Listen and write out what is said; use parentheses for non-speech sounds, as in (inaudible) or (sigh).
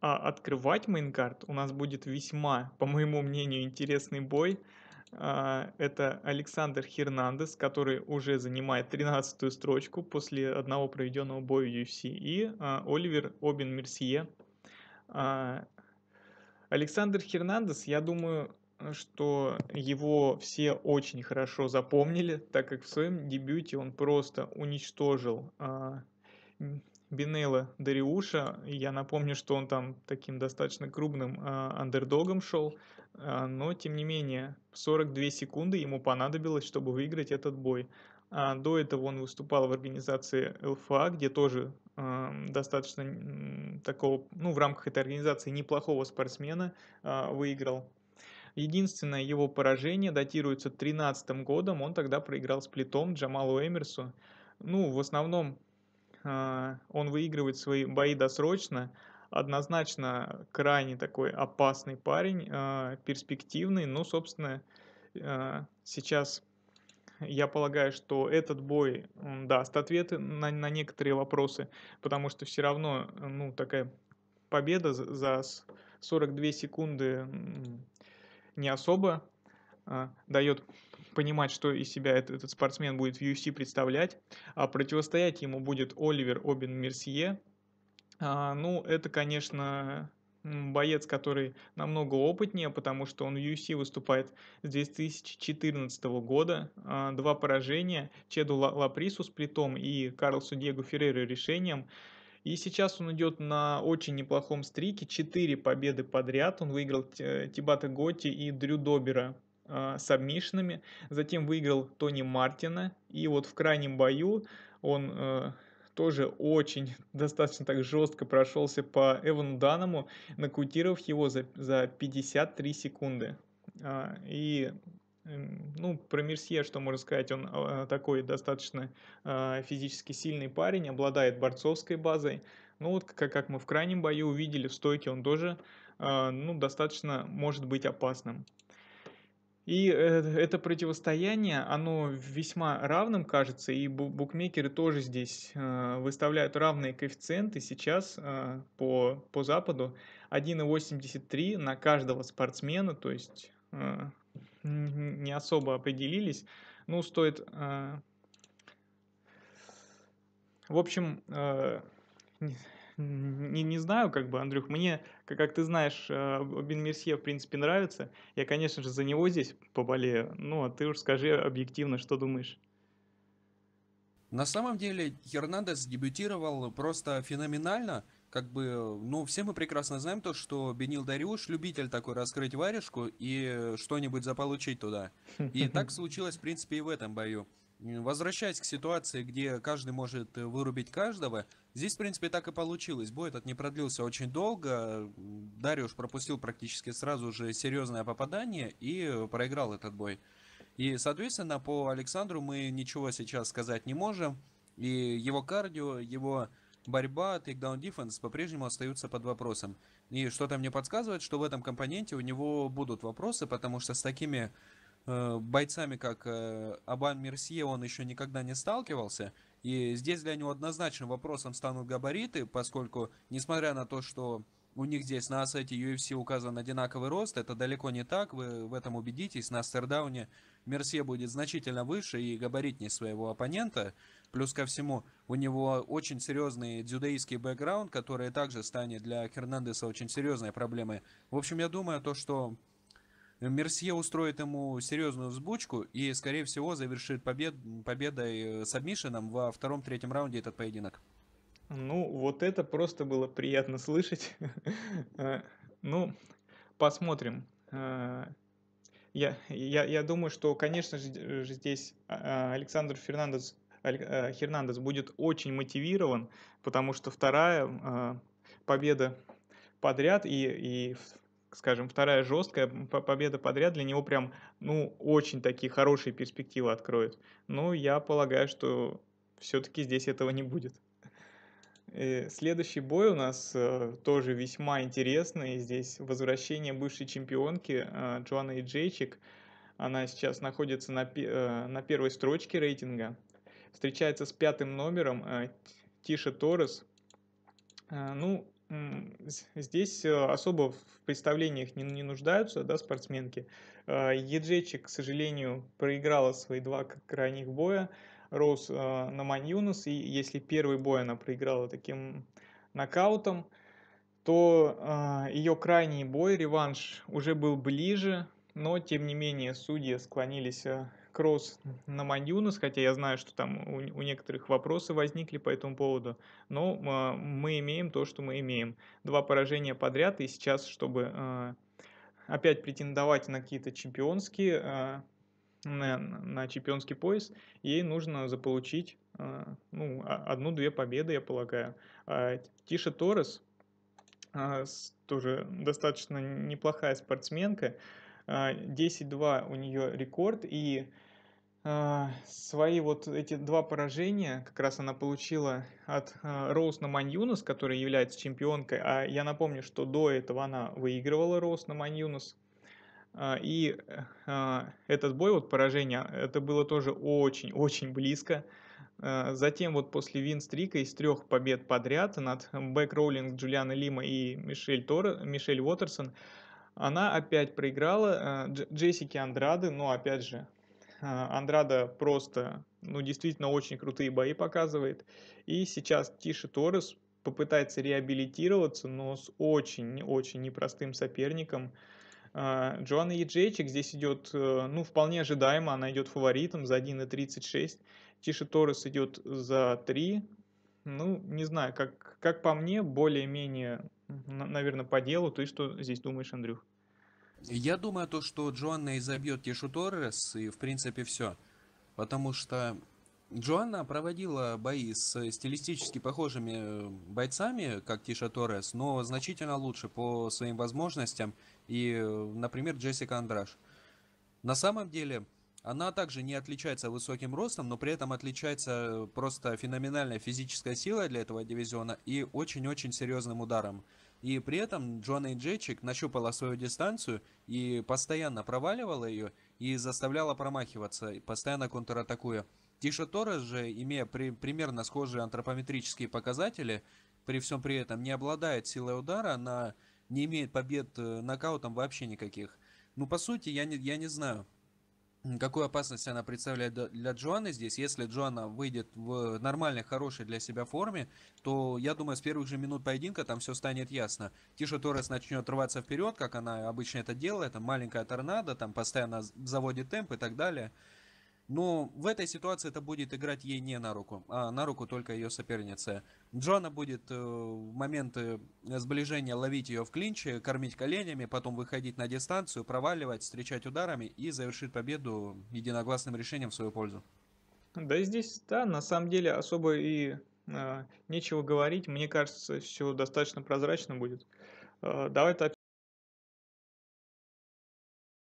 А открывать мейнкарт у нас будет весьма, по моему мнению, интересный бой. А, это Александр Хернандес, который уже занимает 13-ю строчку после одного проведенного боя в UFC. И а, Оливер Обин Мерсье. А, Александр Хернандес, я думаю, что его все очень хорошо запомнили, так как в своем дебюте он просто уничтожил Бинейла Дариуша. Я напомню, что он там таким достаточно крупным а, андердогом шел, а, но тем не менее 42 секунды ему понадобилось, чтобы выиграть этот бой. А до этого он выступал в организации ЛФА, где тоже э, достаточно э, такого, ну, в рамках этой организации неплохого спортсмена э, выиграл. Единственное его поражение датируется 2013 годом, он тогда проиграл с сплитом Джамалу Эмерсу. Ну, в основном а, он выигрывает свои бои досрочно, однозначно крайне такой опасный парень, а, перспективный, но ну, собственно, а, сейчас я полагаю, что этот бой даст ответы на, на некоторые вопросы, потому что все равно, ну, такая победа за 42 секунды не особо а, дает понимать, что из себя этот, этот спортсмен будет в UFC представлять. А противостоять ему будет Оливер Обин Мерсье. А, ну, это, конечно, боец, который намного опытнее, потому что он в UFC выступает с 2014 года. А, два поражения Чеду Лапрису с притом и Карлсу Диего Ферреру решением. И сейчас он идет на очень неплохом стрике. Четыре победы подряд. Он выиграл э, Тибата Готи и Дрю Добера а, сабмишинами. Затем выиграл Тони Мартина. И вот в крайнем бою он э, тоже очень (laughs) достаточно так жестко прошелся по Эвану Данному, нокаутировав его за, за 53 секунды. А, и ну, про Мерсье, что можно сказать, он э, такой достаточно э, физически сильный парень, обладает борцовской базой. Ну вот, как, как мы в крайнем бою увидели, в стойке он тоже, э, ну, достаточно может быть опасным. И э, это противостояние, оно весьма равным кажется, и букмекеры тоже здесь э, выставляют равные коэффициенты. Сейчас э, по, по Западу 1,83 на каждого спортсмена, то есть не особо определились. Ну, стоит... В общем, не, не знаю, как бы, Андрюх, мне, как, как ты знаешь, э, Бен Мерсье, в принципе, нравится. Я, конечно же, за него здесь поболею. Ну, а ты уж скажи объективно, что думаешь. На самом деле, Хернандес дебютировал просто феноменально. Как бы, ну, все мы прекрасно знаем то, что Бенил Дариуш любитель такой раскрыть варежку и что-нибудь заполучить туда. И (laughs) так случилось, в принципе, и в этом бою. Возвращаясь к ситуации, где каждый может э, вырубить каждого, Здесь, в принципе, так и получилось. Бой этот не продлился очень долго. Дариуш пропустил практически сразу же серьезное попадание и проиграл этот бой. И, соответственно, по Александру мы ничего сейчас сказать не можем. И его кардио, его борьба, тейкдаун дефенс по-прежнему остаются под вопросом. И что-то мне подсказывает, что в этом компоненте у него будут вопросы, потому что с такими э, бойцами, как э, Абан Мерсье, он еще никогда не сталкивался – и здесь для него однозначным вопросом станут габариты, поскольку, несмотря на то, что у них здесь на сайте UFC указан одинаковый рост, это далеко не так, вы в этом убедитесь. На Астердауне Мерсе будет значительно выше и габаритнее своего оппонента. Плюс ко всему, у него очень серьезный дзюдоистский бэкграунд, который также станет для Хернандеса очень серьезной проблемой. В общем, я думаю, то, что Мерсье устроит ему серьезную взбучку и, скорее всего, завершит побед... победой э, с Абмишином во втором-третьем раунде этот поединок. Ну, вот это просто было приятно слышать. (laughs) Э, ну, посмотрим. Э, я, я, я думаю, что, конечно же, здесь а, а, Александр Хернандес будет очень мотивирован, потому что вторая победа подряд и, и скажем, вторая жесткая победа подряд для него прям, ну, очень такие хорошие перспективы откроет. Но ну, я полагаю, что все-таки здесь этого не будет. Э, следующий бой у нас э, тоже весьма интересный. Здесь возвращение бывшей чемпионки э, Джоанны Джейчик. Она сейчас находится на, на первой строчке рейтинга. Встречается с пятым номером Тиша Торрес. Ну, Здесь э, особо в представлениях не, не нуждаются да, спортсменки. Э, Еджечик, к сожалению, проиграла свои два крайних боя. Роуз э, на Маньюнус, и если первый бой она проиграла таким нокаутом, то ее крайний бой, реванш, уже был ближе, но тем не менее судьи склонились кросс на Маньюнас, хотя я знаю, что там у, у некоторых вопросы возникли по этому поводу, но э, мы имеем то, что мы имеем. Два поражения подряд, и сейчас, чтобы э, опять претендовать на какие-то чемпионские, э, на, на чемпионский пояс, ей нужно заполучить э, ну, одну-две победы, я полагаю. Э, Тиша Торрес, э, тоже достаточно неплохая спортсменка, 10-2 у нее рекорд, и а, свои вот эти два поражения, как раз она получила от а, Роуз на Маньюнус, которая является чемпионкой, а я напомню, что до этого она выигрывала Роуз на Маньюнус, а, и этот бой, вот поражение, это было тоже очень-очень близко. Затем вот после винстрика из трех побед подряд над Бэк Роллинг, Джулиана Лима и Мишель, Тор, Мишель Уотерсон, она опять проиграла Джессики Андрады, но ну, опять же, а, Андрада просто, ну, действительно очень крутые бои показывает. И сейчас Тиши Торрес попытается реабилитироваться, но с очень-очень непростым соперником. А, Джоанна Еджейчик здесь идет, э, ну, вполне ожидаемо, она идет фаворитом за 1,36. Тиши Торрес идет за 3. Ну, не знаю, как, как по мне, более-менее, наверное, по делу. Ты что здесь думаешь, Андрюх? Я думаю, то, что Джоанна изобьет забьет Тишу Торрес, и в принципе все. Потому что Джоанна проводила бои с стилистически похожими э, бойцами, как Тиша Торрес, но значительно лучше по своим возможностям и, э, например, Джессика Андраш. На самом деле, она также не отличается высоким ростом, но при этом отличается э, просто феноменальной физической силой для этого дивизиона и очень-очень серьезным ударом. И при этом Джона и Джейчик нащупала свою дистанцию и постоянно проваливала ее и заставляла промахиваться, постоянно контратакуя. Тиша Торрес же, имея при, примерно схожие антропометрические показатели, при всем при этом не обладает силой удара, она не имеет побед э, нокаутом вообще никаких. Ну, по сути, я не, я не знаю какую опасность она представляет для Джоанны здесь. Если Джоанна выйдет в нормальной, хорошей для себя форме, то, я думаю, с первых же минут поединка там все станет ясно. Тиша Торрес начнет рваться вперед, как она обычно это делает, там маленькая торнадо, там постоянно заводит темп и так далее. Но ну, в этой ситуации это будет играть ей не на руку, а на руку только ее соперница Джоанна будет э, в момент сближения ловить ее в клинче, кормить коленями, потом выходить на дистанцию, проваливать, встречать ударами и завершить победу единогласным решением в свою пользу. Да здесь, да, на самом деле особо и э, нечего говорить. Мне кажется, все достаточно прозрачно будет. Э, давай так